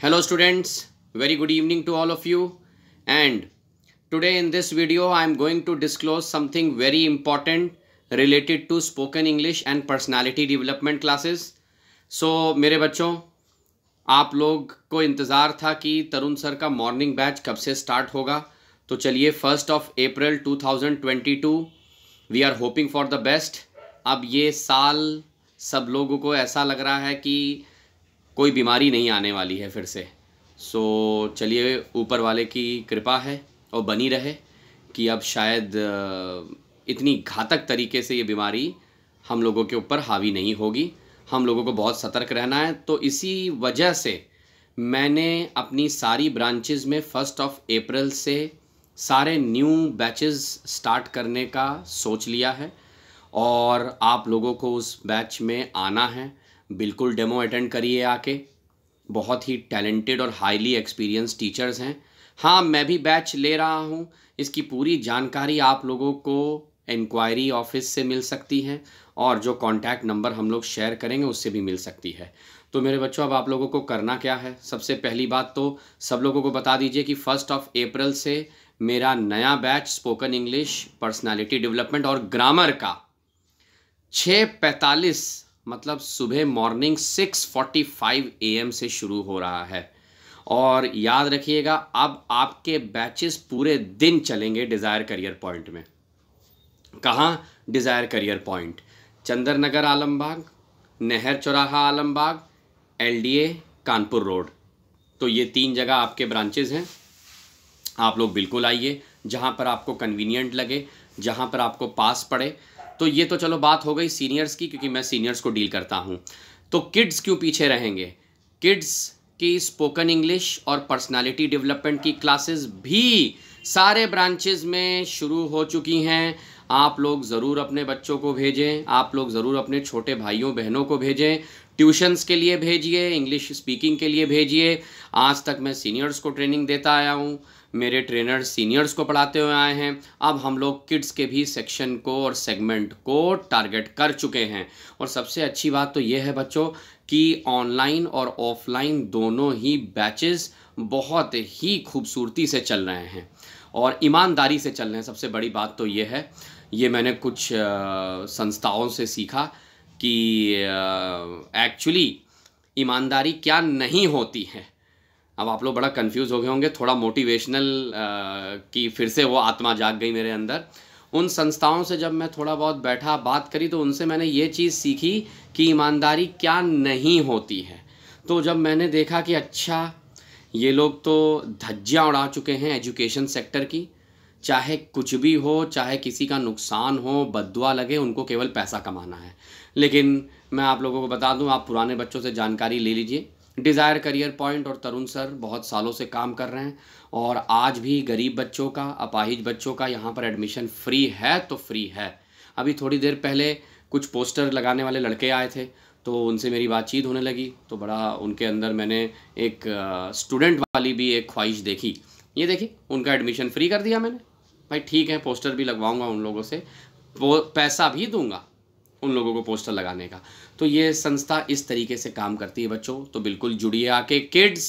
hello students very good evening to all of you and today in this video i am going to disclose something very important related to spoken english and personality development classes so मेरे बच्चों आप लोग को इंतज़ार था कि Tarun sir का morning batch कब से स्टार्ट होगा तो चलिए first of April 2022 we are hoping for the best अब ये साल सब लोगों को ऐसा लग रहा है कि कोई बीमारी नहीं आने वाली है फिर से सो चलिए ऊपर वाले की कृपा है और बनी रहे कि अब शायद इतनी घातक तरीके से ये बीमारी हम लोगों के ऊपर हावी नहीं होगी हम लोगों को बहुत सतर्क रहना है तो इसी वजह से मैंने अपनी सारी ब्रांचेज में फर्स्ट ऑफ अप्रैल से सारे न्यू बैचेस स्टार्ट करने का सोच लिया है और आप लोगों को उस बैच में आना है बिल्कुल डेमो अटेंड करिए आके बहुत ही टैलेंटेड और हाईली एक्सपीरियंस टीचर्स हैं हाँ मैं भी बैच ले रहा हूँ इसकी पूरी जानकारी आप लोगों को इंक्वायरी ऑफिस से मिल सकती है और जो कॉन्टैक्ट नंबर हम लोग शेयर करेंगे उससे भी मिल सकती है तो मेरे बच्चों अब आप लोगों को करना क्या है सबसे पहली बात तो सब लोगों को बता दीजिए कि फर्स्ट ऑफ अप्रैल से मेरा नया batch spoken English personality development और ग्रामर का छः पैंतालीस मतलब सुबह मॉर्निंग 6:45 एम से शुरू हो रहा है और याद रखिएगा अब आपके बैचेस पूरे दिन चलेंगे डिज़ायर करियर पॉइंट में कहाँ desire career point Chandar Nagar Alambagh नहर चौराहा आलमबाग एलडीए कानपुर रोड तो ये तीन जगह आपके ब्रांचेज हैं आप लोग बिल्कुल आइए जहाँ पर आपको कन्वीनियंट लगे जहाँ पर आपको पास पड़े तो ये तो चलो बात हो गई सीनियर्स की क्योंकि मैं सीनियर्स को डील करता हूँ तो किड्स क्यों पीछे रहेंगे किड्स की स्पोकन इंग्लिश और पर्सनालिटी डेवलपमेंट की क्लासेस भी सारे ब्रांचेज में शुरू हो चुकी हैं आप लोग ज़रूर अपने बच्चों को भेजें आप लोग ज़रूर अपने छोटे भाइयों बहनों को भेजें ट्यूशन्स के लिए भेजिए इंग्लिश स्पीकिंग के लिए भेजिए आज तक मैं सीनियर्स को ट्रेनिंग देता आया हूँ मेरे ट्रेनर सीनियर्स को पढ़ाते हुए आए हैं अब हम लोग किड्स के भी सेक्शन को और सेगमेंट को टारगेट कर चुके हैं और सबसे अच्छी बात तो ये है बच्चों कि ऑनलाइन और ऑफलाइन दोनों ही बैचेस बहुत ही खूबसूरती से चल रहे हैं और ईमानदारी से चल रहे हैं सबसे बड़ी बात तो ये है ये मैंने कुछ संस्थाओं से सीखा कि एक्चुअली ईमानदारी क्या नहीं होती है अब आप लोग बड़ा कंफ्यूज हो गए होंगे थोड़ा मोटिवेशनल कि फिर से वो आत्मा जाग गई मेरे अंदर उन संस्थाओं से जब मैं थोड़ा बहुत बैठा बात करी तो उनसे मैंने ये चीज़ सीखी कि ईमानदारी क्या नहीं होती है तो जब मैंने देखा कि अच्छा ये लोग तो धज्जियाँ उड़ा चुके हैं एजुकेशन सेक्टर की चाहे कुछ भी हो चाहे किसी का नुकसान हो बदुआ लगे उनको केवल पैसा कमाना है लेकिन मैं आप लोगों को बता दूं आप पुराने बच्चों से जानकारी ले लीजिए डिज़ायर करियर पॉइंट और तरुण सर बहुत सालों से काम कर रहे हैं और आज भी गरीब बच्चों का अपाहिज बच्चों का यहाँ पर एडमिशन फ्री है तो फ्री है अभी थोड़ी देर पहले कुछ पोस्टर लगाने वाले लड़के आए थे तो उनसे मेरी बातचीत होने लगी तो बड़ा उनके अंदर मैंने एक स्टूडेंट वाली भी एक ख्वाहिश देखी ये देखिए उनका एडमिशन फ्री कर दिया मैंने भाई ठीक है पोस्टर भी लगवाऊंगा उन लोगों से वो पैसा भी दूंगा उन लोगों को पोस्टर लगाने का तो ये संस्था इस तरीके से काम करती है बच्चों तो बिल्कुल जुड़िए आके किड्स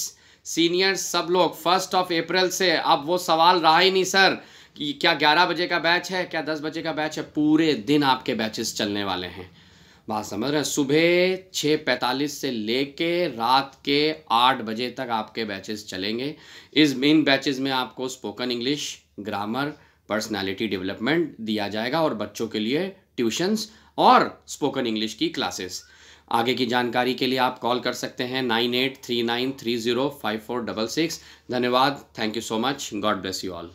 सीनियर्स सब लोग फर्स्ट ऑफ अप्रैल से अब वो सवाल रहा ही नहीं सर कि क्या ग्यारह बजे का बैच है क्या दस बजे का बैच है पूरे दिन आपके बैचेस चलने वाले हैं बात समझ रहे हैं सुबह छः पैंतालीस से लेके रात के आठ बजे तक आपके बैचेस चलेंगे इस इन बैचेस में आपको spoken English grammar personality development दिया जाएगा और बच्चों के लिए ट्यूशन्स और स्पोकन इंग्लिश की क्लासेस आगे की जानकारी के लिए आप कॉल कर सकते हैं nine eight three nine three zero five four double six धन्यवाद thank you so much God bless you all